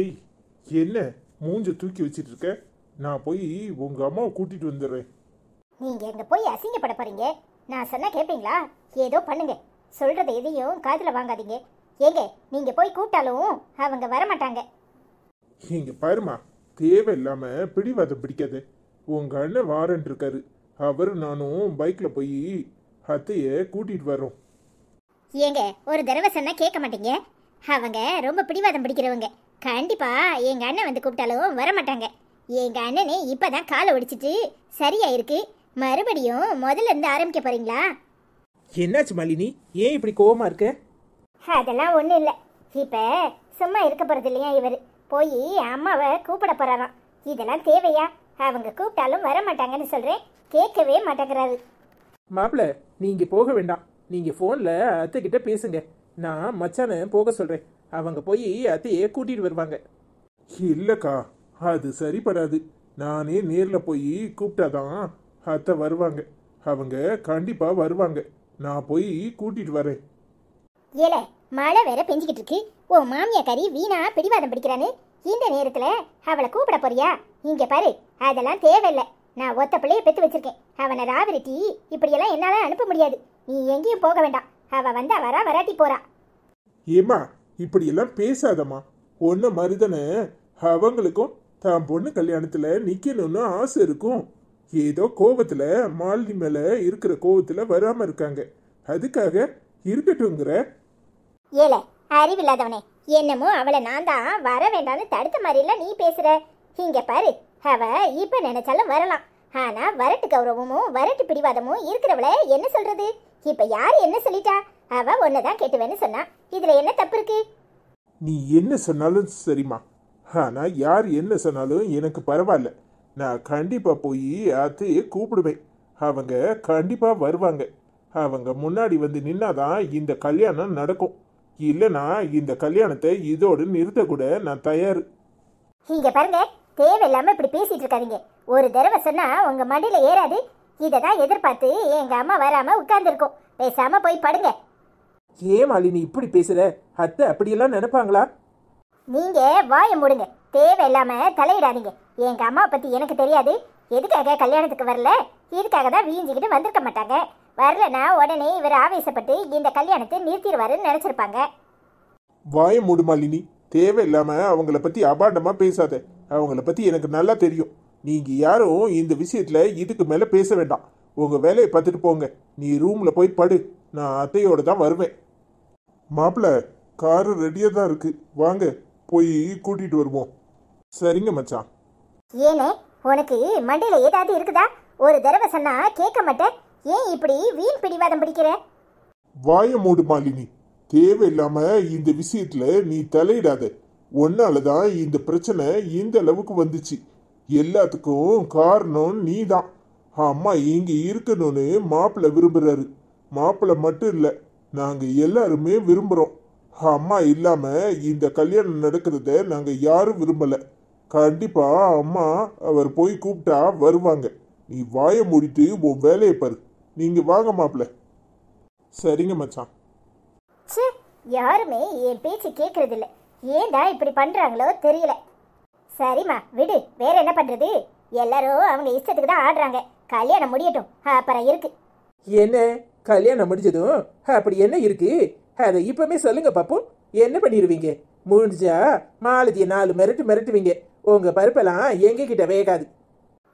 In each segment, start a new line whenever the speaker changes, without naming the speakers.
ஏய் என்ன மூஞ்ச தூக்கி வச்சிட்டு இருக்க நான் போய் உங்க அம்மாவை கூட்டிட்டு வந்துடுறேன்
நீங்க எங்க போய் அசிங்கப்பட போறீங்க நான் சொன்னா கேப்பீங்களா ஏதோ பண்ணுங்க சொல்றது எதையும் காதுல வாங்காதீங்க ஏங்க நீங்க போய் கூட்டாலும் அவங்க வரமாட்டாங்க
நீங்க பாருமா தேவையில்லாம பிடிவாதம் பிடிக்காது உங்க அண்ணன் வாரன் இருக்காரு அவரு நானும் பைக்ல போய் அத்தைய கூட்டிட்டு வரோம்
ஏங்க ஒரு தடவை சொன்னா கேட்க மாட்டீங்க அவங்க ரொம்ப பிடிவாதம் பிடிக்கிறவங்க கண்டிப்பா எங்க அண்ணன் வந்து கூப்பிட்டாலும் வரமாட்டாங்க எங்க அண்ணனே இப்பதான் காலை ஒடிச்சிட்டு சரியா இருக்கு மறுபடியும் முதல்ல இருந்து ஆரம்பிக்க போறீங்களா
என்னாச்சு மாலினி ஏன் இப்படி கோவமா இருக்க
அதெல்லாம் ஒன்றும் இல்லை இப்போ சும்மா இருக்க போறது இல்லையா இவர் போய் அம்மாவை கூப்பிட போகிறாராம் இதெல்லாம் தேவையா அவங்க கூப்பிட்டாலும் வர மாட்டாங்கன்னு சொல்கிறேன் கேட்கவே மாட்டேங்கிறாரு
மாப்பிள்ள நீங்கள் போக வேண்டாம் நீங்கள் ஃபோனில் அத்தை கிட்ட பேசுங்க நான் மச்சான போக சொல்கிறேன் அவங்க போய் அத்தையே கூட்டிட்டு வருவாங்க
இல்லைக்கா அது சரிப்படாது நானே நேரில் போய் கூப்பிட்டாதான் அத்தை வருவாங்க அவங்க கண்டிப்பாக வருவாங்க நான் போய் கூட்டிட்டு வரேன்
ஏல மழை வேற பெஞ்சுக்கிட்டு இருக்கு ஓ மாமியா கறி வீணா பிடிவாதம் பிடிக்கிறானு இந்த நேரத்தில் அவளை கூப்பிட போறியா இங்க பாரு அதெல்லாம் தேவையில்லை நான் ஒத்த பிள்ளைய பெத்து வச்சிருக்கேன் அவனை ராவிரட்டி இப்படியெல்லாம் என்னால் அனுப்ப முடியாது நீ எங்கேயும் போக வேண்டாம் அவ வந்தா வரா வராட்டி போறா
ஏமா இப்படியெல்லாம் பேசாதம்மா ஒன்ன மருதனை அவங்களுக்கும் தான் பொண்ணு கல்யாணத்தில் நிற்கணும்னு ஆசை இருக்கும் ஏதோ கோபத்தில் மாலினி மேலே இருக்கிற கோபத்தில் வராமல் இருக்காங்க அதுக்காக இருக்கட்டுங்கிற
ஏல அறிவில்லாதவனே என்னமோ அவளை நான் தான் வர வேண்டாம்னு தடுத்த மாதிரிலாம் நீ பேசுற இங்க பாரு அவ இப்ப நினைச்சாலும் வரலாம் ஆனா வரட்டு கௌரவமும் வரட்டு பிடிவாதமும் இருக்கிறவளை என்ன சொல்றது இப்ப யார் என்ன சொல்லிட்டா அவ ஒன்னதான் கேட்டுவேன்னு சொன்னா இதுல என்ன தப்பு இருக்கு
நீ என்ன சொன்னாலும் சரிம்மா ஆனா யார் என்ன சொன்னாலும் எனக்கு பரவாயில்ல நான் கண்டிப்பா போய் அத்தையை கூப்பிடுவேன் அவங்க கண்டிப்பா வருவாங்க அவங்க முன்னாடி வந்து நின்னாதான் இந்த கல்யாணம் நடக்கும் இல்லனா இந்த கல்யாணத்தை இதோடு நிறுத்த கூட நான் தயார்
இங்க பாருங்க தேவையில்லாம இப்படி பேசிட்டு இருக்காதீங்க ஒரு தடவை சொன்னா உங்க மடியில ஏறாது இதை தான் எதிர்பார்த்து எங்க அம்மா வராம உட்கார்ந்துருக்கோம் பேசாம போய் படுங்க
ஏன் மாலினி இப்படி பேசுற அத்தை அப்படியெல்லாம் நினைப்பாங்களா
நீங்க வாய முடுங்க தேவையில்லாம தலையிடாதீங்க எங்க அம்மா பத்தி எனக்கு தெரியாது எதுக்காக கல்யாணத்துக்கு வரல இதுக்காக தான் வீஞ்சிக்கிட்டு வந்திருக்க மாட்டாங்க வரலனா உடனே இவர் ஆவேசப்பட்டு இந்த கல்யாணத்தை நிறுத்திடுவாருன்னு நினைச்சிருப்பாங்க
வாய மூடு மாலினி தேவையில்லாம அவங்கள பத்தி அபாண்டமா பேசாத அவங்கள பத்தி எனக்கு நல்லா தெரியும் நீங்க யாரும் இந்த விஷயத்துல இதுக்கு மேல பேச வேண்டாம் உங்க வேலையை பார்த்துட்டு போங்க நீ ரூம்ல போய் படு நான் அத்தையோட தான் வருவேன் மாப்பிள்ள காரு ரெடியாக தான் இருக்கு வாங்க போய் கூட்டிட்டு வருவோம் சரிங்க மச்சான்
ஏனே உனக்கு மண்டையில ஏதாவது இருக்குதா ஒரு தடவை சொன்னா கேட்க மாட்டேன் ஏன் இப்படி வீண் பிடிவாதம் பிடிக்கிற
வாய மூடு மாலினி தேவையில்லாம இந்த விஷயத்துல நீ தலையிடாத உன்னால இந்த பிரச்சனை இந்த அளவுக்கு வந்துச்சு எல்லாத்துக்கும் காரணம் நீ தான் அம்மா இங்க இருக்கணும்னு மாப்பிள்ள விரும்புறாரு மாப்பிள்ள மட்டும் இல்லை நாங்கள் எல்லாருமே விரும்புகிறோம் அம்மா இல்லாமல் இந்த கல்யாணம் நடக்கிறத நாங்கள் யாரும் விரும்பலை கண்டிப்பாக அம்மா அவர் போய் கூப்பிட்டா வருவாங்க நீ வாயை முடித்து உன் வேலையை பாரு நீங்கள் வாங்க மாப்பிள்ள சரிங்க மச்சான்
சே யாருமே என் பேச்சு கேட்கறதில்ல ஏன்டா இப்படி பண்றாங்களோ தெரியல சரிம்மா விடு வேற என்ன பண்றது எல்லாரும் அவங்க இஷ்டத்துக்கு தான் ஆடுறாங்க கல்யாணம் முடியட்டும் அப்புறம் இருக்கு
என்ன கல்யாணம் முடிஞ்சதும் அப்படி என்ன இருக்கு அதை இப்பவுமே சொல்லுங்க பாப்போம் என்ன பண்ணிடுவீங்க முடிஞ்சா மாலதிய நாலு மிரட்டு மிரட்டுவீங்க உங்க பருப்பெல்லாம் எங்க கிட்ட வேகாது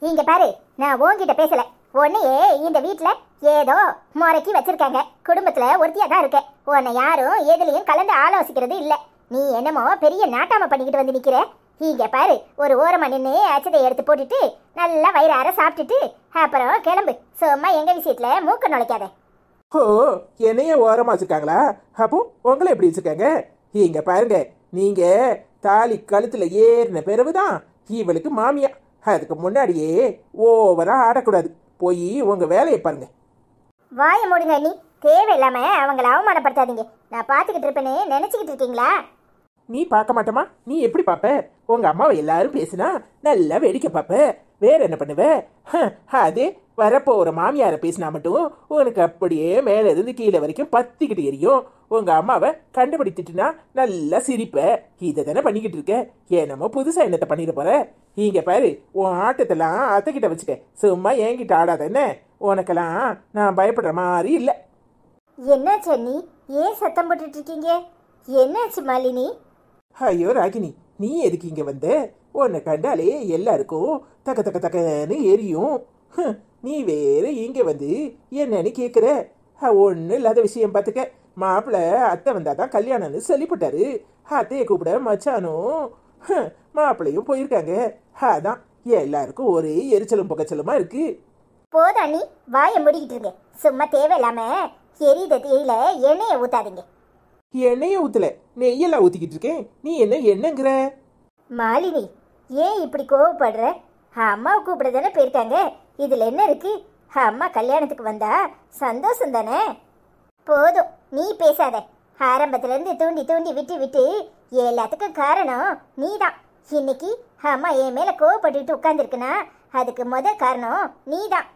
இங்க பாரு நான் உங்ககிட்ட பேசல உன்னையே இந்த வீட்டுல ஏதோ முறைக்கு வச்சிருக்காங்க குடும்பத்துல ஒருத்தியா தான் இருக்க உன்னை யாரும் எதுலயும் கலந்து ஆலோசிக்கிறது இல்ல நீ என்னமோ பெரிய நாட்டாம பண்ணிக்கிட்டு வந்து நிக்கிற இங்க பாரு ஒரு ஓரமா நின்று அச்சதை எடுத்து போட்டுட்டு நல்லா வயிறார சாப்பிட்டுட்டு அப்புறம் கிளம்பு சும்மா எங்க விஷயத்துல மூக்க நுழைக்காத
ஓ என்னையே ஓரமாக வச்சுருக்காங்களா அப்போ உங்களை எப்படி வச்சுருக்காங்க இங்கே பாருங்க நீங்கள் தாலி கழுத்தில் ஏறின தான் இவளுக்கு மாமியா அதுக்கு முன்னாடியே ஓவரா ஆடக்கூடாது போய் உங்கள் வேலையை பாருங்க
வாய மூடுங்க நீ தேவையில்லாமல் அவங்கள அவமானப்படுத்தாதீங்க நான் பார்த்துக்கிட்டு இருப்பேன்னு நினச்சிக்கிட்டு இருக்கீங்களா நீ பார்க்க மாட்டமா நீ எப்படி
பார்ப்ப உங்க அம்மாவை எல்லாரும் பேசினா நல்லா வேடிக்கை பார்ப்ப வேற என்ன பண்ணுவ அது வரப்போ ஒரு மாமியாரை பேசினா மட்டும் உனக்கு அப்படியே மேலே இருந்து கீழே வரைக்கும் பத்திக்கிட்டு எரியும் உங்க அம்மாவை கண்டுபிடித்துட்டுனா நல்லா சிரிப்ப இதை தானே பண்ணிக்கிட்டு இருக்க என்னமோ புதுசாக என்னத்தை பண்ணிட போற இங்க பாரு உன் ஆட்டத்தெல்லாம் அத்தைக்கிட்ட வச்சுக்க சும்மா என்கிட்ட ஆடாத என்ன உனக்கெல்லாம் நான் பயப்படுற மாதிரி இல்லை
என்ன சென்னி ஏன் சத்தம் போட்டுட்டு இருக்கீங்க என்னாச்சு மாலினி
ஐயோ ராகினி நீ எதுக்கு இங்கே வந்த உன்னை கண்டாலே எல்லாருக்கும் தக்க தக்க தக்கன்னு எரியும் நீ வேற இங்கே வந்து என்னன்னு கேட்குற ஒன்றும் இல்லாத விஷயம் பார்த்துக்க மாப்பிள்ள அத்தை வந்தால் தான் கல்யாணம்னு சொல்லிவிட்டாரு அத்தையை கூப்பிட மச்சானும் மாப்பிள்ளையும் போயிருக்காங்க அதான் எல்லாருக்கும் ஒரே எரிச்சலும் புகச்சலுமா இருக்கு
போதா நீ வாயை முடிக்கிட்டு இருங்க சும்மா தேவையில்லாம எரியுத தேயில எண்ணெயை ஊத்தாதீங்க எண்ணெயை ஊத்துல நெய்யெல்லாம் ஊத்திக்கிட்டு இருக்கேன் நீ என்ன என்னங்கிற மாலினி ஏன் இப்படி கோவப்படுற அம்மாவை கூப்பிட தானே போயிருக்காங்க இதில் என்ன இருக்கு அம்மா கல்யாணத்துக்கு வந்தா சந்தோஷம் தானே போதும் நீ பேசாத ஆரம்பத்துலேருந்து தூண்டி தூண்டி விட்டு விட்டு எல்லாத்துக்கும் காரணம் நீ தான் இன்னைக்கு அம்மா என் மேலே கோவப்பட்டுட்டு உட்கார்ந்துருக்குன்னா அதுக்கு முத காரணம் நீ தான்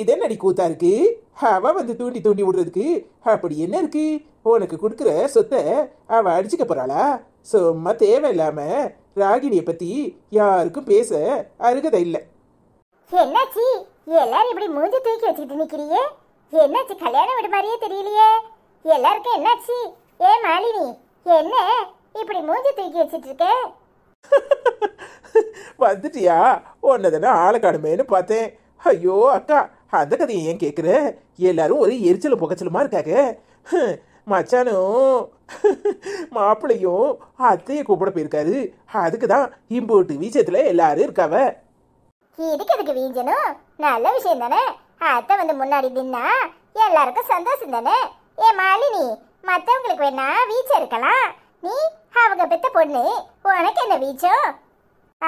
இதே என்னடி கூத்தா இருக்கு அவ வந்து தூண்டி தூண்டி விடுறதுக்கு அப்படி என்ன இருக்கு உனக்கு கொடுக்குற சொத்தை அவ அடிச்சுக்க போறாளா சும்மா இல்லாம ராகினிய பத்தி யாருக்கும் பேச அருகதை இல்லை
என்னாச்சி எல்லாரும் இப்படி மூஞ்சி தூக்கி வச்சுட்டு நிக்கிறீங்க என்னாச்சு கல்யாணம் விட மாதிரியே தெரியலையே எல்லாருக்கும் என்னாச்சு ஏ மாலினி என்ன இப்படி மூஞ்சி தூக்கி வச்சுட்டு இருக்க
வந்துட்டியா உன்னதான ஆளை காணுமேன்னு பார்த்தேன் ஐயோ அக்கா அந்த கதையை ஏன் கேட்குற எல்லாரும் ஒரே எரிச்சலும் புகைச்சலுமா இருக்காங்க மச்சானும் மாப்பிள்ளையும் அத்தையை கூப்பிட போயிருக்காரு அதுக்கு தான் இம்போட்டு வீச்சத்துல எல்லாரும் இருக்காவ
இதுக்கு எதுக்கு வீஞ்சனும் நல்ல விஷயம் தானே அத்தை வந்து முன்னாடி நின்னா எல்லாருக்கும் சந்தோஷம் தானே ஏ மாலினி மற்றவங்களுக்கு வேணா வீச்சம் இருக்கலாம் நீ அவங்க பெத்த பொண்ணு உனக்கு என்ன வீச்சம்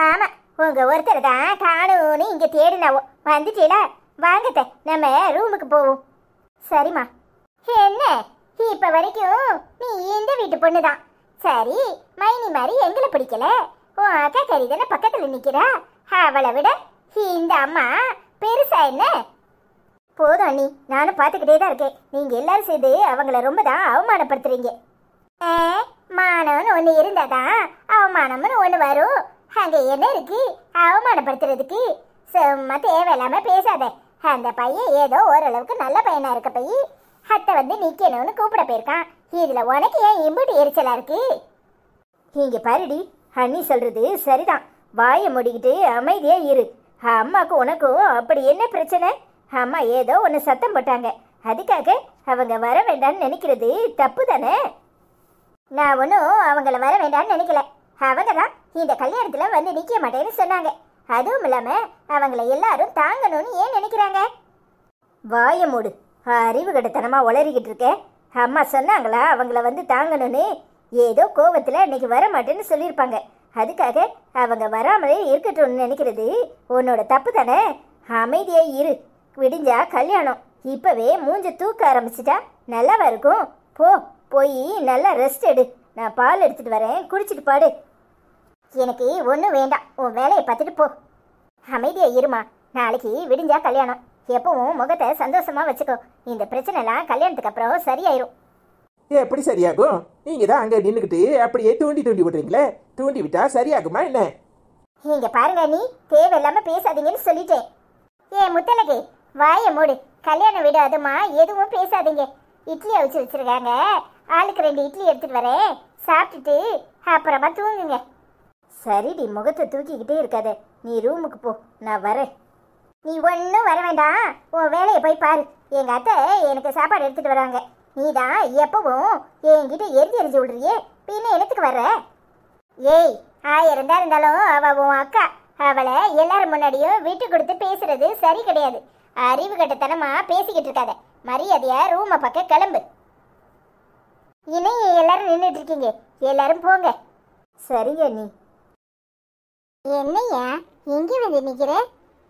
ஆமா உங்க ஒருத்தர் தான் காணும்னு இங்க தேடினாவோ வந்துட்டீங்களா வாங்கத்த நம்ம ரூமுக்கு போவோம் சரிம்மா என்ன இப்ப வரைக்கும் நீ இந்த வீட்டு பொண்ணு தான் சரி மைனி மாதிரி எங்களை பிடிக்கல உன் அக்கா கறி தானே பக்கத்துல நிக்கிறா அவளை விட இந்த அம்மா பெருசா என்ன போதும் அண்ணி நானும் பார்த்துக்கிட்டே தான் இருக்கேன் நீங்க எல்லாரும் சேர்ந்து அவங்கள ரொம்ப தான் அவமானப்படுத்துறீங்க மானம்னு ஒன்று இருந்தாதான் அவமானம்னு ஒன்று வரும் அங்கே என்ன இருக்கு அவமானப்படுத்துறதுக்கு செம்ம தேவையில்லாம பேசாத அந்த பையன் ஏதோ ஓரளவுக்கு நல்ல பையனா இருக்க பையி அத்தை வந்து நிக்கணும்னு கூப்பிட போயிருக்கான் இதுல உனக்கு ஏன் இம்புட்டு எரிச்சலா இருக்கு இங்க பருடி அண்ணி சொல்றது சரிதான் வாயை முடிக்கிட்டு அமைதியா இரு அம்மாக்கு உனக்கும் அப்படி என்ன பிரச்சனை அம்மா ஏதோ ஒன்று சத்தம் போட்டாங்க அதுக்காக அவங்க வர வேண்டாம்னு நினைக்கிறது தப்பு தானே நான் ஒன்றும் அவங்கள வர வேண்டாம்னு நினைக்கல அவங்க தான் இந்த கல்யாணத்தில் வந்து நிற்க மாட்டேன்னு சொன்னாங்க அதுவும் இல்லாம அவங்கள எல்லாரும் தாங்கணும்னு ஏன் நினைக்கிறாங்க வாய மூடு அறிவு கட்டத்தனமா உளறிக்கிட்டு இருக்க அம்மா சொன்னாங்களா அவங்கள வந்து தாங்கணும்னு ஏதோ கோபத்துல இன்னைக்கு வர மாட்டேன்னு சொல்லியிருப்பாங்க அதுக்காக அவங்க வராமலே இருக்கட்டும்னு நினைக்கிறது உன்னோட தப்பு தானே அமைதியா இரு விடிஞ்சா கல்யாணம் இப்போவே மூஞ்ச தூக்க ஆரம்பிச்சிட்டா நல்லாவா இருக்கும் போ போய் நல்லா ரெஸ்ட் எடு நான் பால் எடுத்துகிட்டு வரேன் குடிச்சிட்டு பாடு எனக்கு ஒன்றும் வேண்டாம் உன் வேலையை பார்த்துட்டு போ அமைதியாக இருமா நாளைக்கு விடிஞ்சா கல்யாணம் எப்பவும் முகத்தை சந்தோஷமாக வச்சுக்கோ இந்த பிரச்சனைலாம் கல்யாணத்துக்கு அப்புறம் சரியாயிரும்
எப்படி சரியாகும் நீங்க தான் அங்கே நின்றுக்கிட்டு அப்படியே தூண்டி தூண்டி விடுறீங்களே தூண்டி விட்டா
சரியாகுமா என்ன நீங்க பாருங்க நீ தேவையில்லாம பேசாதீங்கன்னு சொல்லிட்டேன் ஏ முத்தலகே வாய மூடு கல்யாணம் விடாதுமா எதுவும் பேசாதீங்க இட்லி வச்சு வச்சிருக்காங்க ஆளுக்கு ரெண்டு இட்லி எடுத்துட்டு வரேன் சாப்பிட்டுட்டு அப்புறமா தூங்குங்க சரிடி முகத்தை தூக்கிக்கிட்டே இருக்காத நீ ரூமுக்கு போ நான் வரேன் நீ ஒன்றும் வர வேண்டாம் உன் வேலையை போய் பாரு எங்கள் அத்தை எனக்கு சாப்பாடு எடுத்துகிட்டு வராங்க நீ தான் எப்பவும் என்கிட்ட எரிஞ்சு எரிஞ்சு விடுறியே பின்ன எனத்துக்கு வர்ற ஏய் ஆயிரம் தான் இருந்தாலும் அவள் உன் அக்கா அவளை எல்லாரும் முன்னாடியும் விட்டு கொடுத்து பேசுறது சரி கிடையாது அறிவு கட்டத்தனமாக பேசிக்கிட்டு இருக்காத மரியாதையா ரூமை பக்கம் கிளம்பு
இனி எல்லாரும் நின்றுட்டு இருக்கீங்க எல்லாரும் போங்க சரிங்க நீ என்னையா எங்கே வந்து நிற்கிற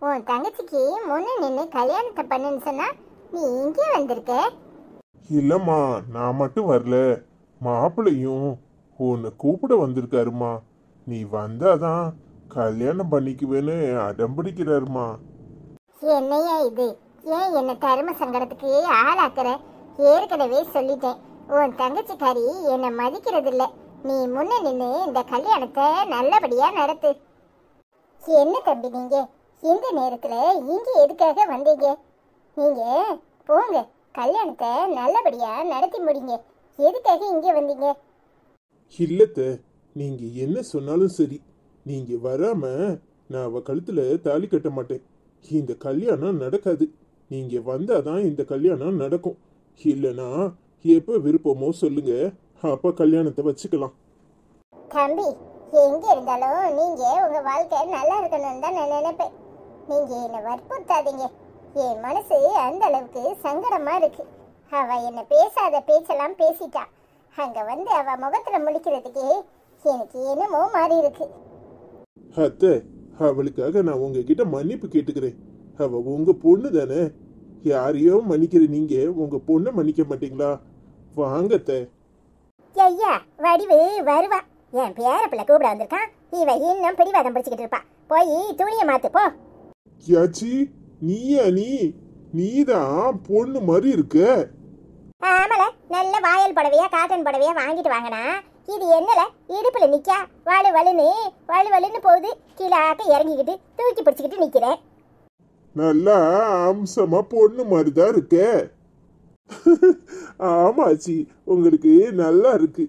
உன் தங்கச்சிக்கு முன்ன நின்று கல்யாணத்தை பண்ணுன்னு சொன்னா நீ இங்கே வந்திருக்க
இல்லம்மா நான் மட்டும் வரல மாப்பிள்ளையும் உன்னை கூப்பிட வந்திருக்காருமா நீ வந்தாதான் கல்யாணம் பண்ணிக்குவேன்னு அடம் பிடிக்கிறாருமா
என்னையா இது ஏன் என்ன தரும சங்கடத்துக்கு ஆளாக்குற ஏற்கனவே சொல்லிட்டேன் உன் தங்கச்சிக்காரி என்னை மதிக்கிறது இல்லை நீ முன்ன நின்று இந்த கல்யாணத்தை நல்லபடியா நடத்து என்ன தம்பி நீங்க இந்த நேரத்துல இங்க எதுக்காக வந்தீங்க நீங்க போங்க கல்யாணத்தை நல்லபடியா நடத்தி முடிங்க எதுக்காக இங்க வந்தீங்க
இல்லத்த நீங்க என்ன சொன்னாலும் சரி நீங்க வராம நான் அவ கழுத்துல தாலி கட்ட மாட்டேன் இந்த கல்யாணம் நடக்காது நீங்க வந்தாதான் இந்த கல்யாணம் நடக்கும் இல்லனா எப்ப விருப்பமோ சொல்லுங்க அப்ப கல்யாணத்தை வச்சுக்கலாம்
தம்பி எங்க இருந்தாலும் நீங்க உங்க வாழ்க்கை நல்லா இருக்கணும்னு தான் நான் நினைப்பேன் நீங்க என்னை வற்புறுத்தாதீங்க என் மனசு அந்த அளவுக்கு சங்கடமா இருக்கு அவ என்ன பேசாத பேச்செல்லாம் பேசிட்டா அங்க வந்து அவ முகத்துல முடிக்கிறதுக்கே எனக்கு என்னமோ மாறி இருக்கு
அத்தை அவளுக்காக நான் உங்ககிட்ட மன்னிப்பு கேட்டுக்கிறேன் அவ உங்க பொண்ணு தானே யாரையோ மன்னிக்கிற நீங்க உங்க பொண்ணை மன்னிக்க மாட்டீங்களா வாங்கத்த
ஐயா வடிவு வருவா என் பேர பிள்ளை கூப்பிட வந்திருக்கான் இவ இன்னும் பிடிவாதம் பிடிச்சிக்கிட்டு இருப்பா போய் துணியை மாத்து போ
யாச்சி நீயா நீ நீதான் பொண்ணு மாதிரி இருக்க
ஆமால நல்ல வாயல் புடவையா காட்டன் புடவையா வாங்கிட்டு வாங்கினா இது என்னல இடுப்புல நிக்கா வலு வலுன்னு வலு வலுன்னு போகுது கீழாக்க இறங்கிக்கிட்டு தூக்கி பிடிச்சிக்கிட்டு நிக்கிறேன்
நல்லா அம்சமா பொண்ணு மாதிரி தான் இருக்க ஆமாச்சி உங்களுக்கு நல்லா இருக்குது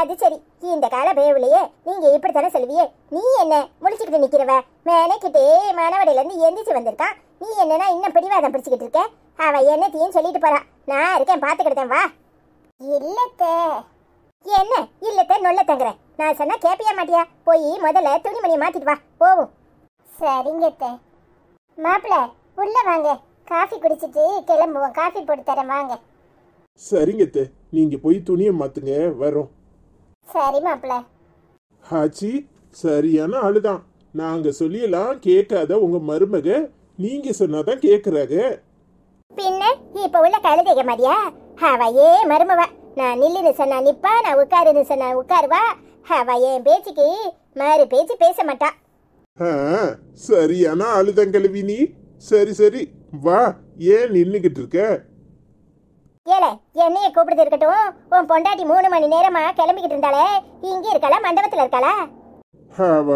அது சரி இந்த கால பேவுலையே நீங்க இப்படித்தானே சொல்லுவியே நீ என்ன முடிச்சுக்கிட்டு நிக்கிறவ மேனக்கிட்டே மாணவடையில இருந்து எந்திரிச்சு வந்திருக்கான் நீ என்னன்னா இன்னும் பிடிவாதம் பிடிச்சுக்கிட்டு இருக்க அவ என்னத்தையும் சொல்லிட்டு போறா நான் இருக்கேன் பாத்துக்கிட்டேன் வா இல்லத்த என்ன இல்லத்த நொல்ல தங்குறேன் நான் சொன்னா கேப்பியா மாட்டியா
போய் முதல்ல துணிமணி மாத்திட்டு வா போவோம் சரிங்கத்த மாப்பிள்ள உள்ள வாங்க காஃபி குடிச்சிட்டு கிளம்புவோம் காஃபி போட்டு தரேன் வாங்க
சரிங்கத்த நீங்க போய் துணியை மாத்துங்க வரோம்
சரி மாப்பிள்ள
ஆச்சி சரியான ஆளுதான் நாங்க சொல்லியெல்லாம் கேட்காத உங்க மருமக நீங்க சொன்னாதான் கேக்குறாங்க
பின்ன இப்ப உள்ள கழுதைக மாதிரியா ஹவையே மருமவ நான் நில்லுன்னு சொன்னா நிப்பா நான் உட்காருன்னு சொன்னா உட்காருவா அவ என் பேச்சுக்கு மறு பேச்சு பேச மாட்டா
சரியான ஆளுதான் கல்வி நீ சரி சரி வா ஏன் நின்னுகிட்டு இருக்க
ஏல என்னைய கூப்பிடுது இருக்கட்டும் உன் பொண்டாட்டி மூணு மணி நேரமா கிளம்பிக்கிட்டு இருந்தாலே இங்க இருக்காளா மண்டபத்துல இருக்காளா
அவ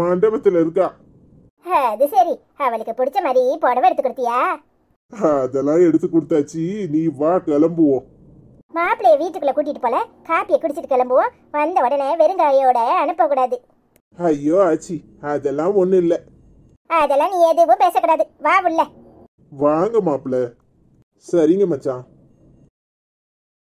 மண்டபத்துல இருக்கா
அது சரி அவளுக்கு பிடிச்ச மாதிரி புடவை எடுத்து கொடுத்தியா
அதெல்லாம் எடுத்து கொடுத்தாச்சு நீ வா கிளம்புவோம்
மாப்பிள்ளைய வீட்டுக்குள்ள கூட்டிட்டு போல காப்பியை குடிச்சிட்டு கிளம்புவோம் வந்த உடனே வெறுங்காயோட அனுப்பக்கூடாது
ஐயோ ஆச்சி அதெல்லாம் ஒண்ணு இல்ல
அதெல்லாம் நீ எதுவும் பேசக்கூடாது வா உள்ள
வாங்க மாப்பிள்ள சரிங்க மச்சான்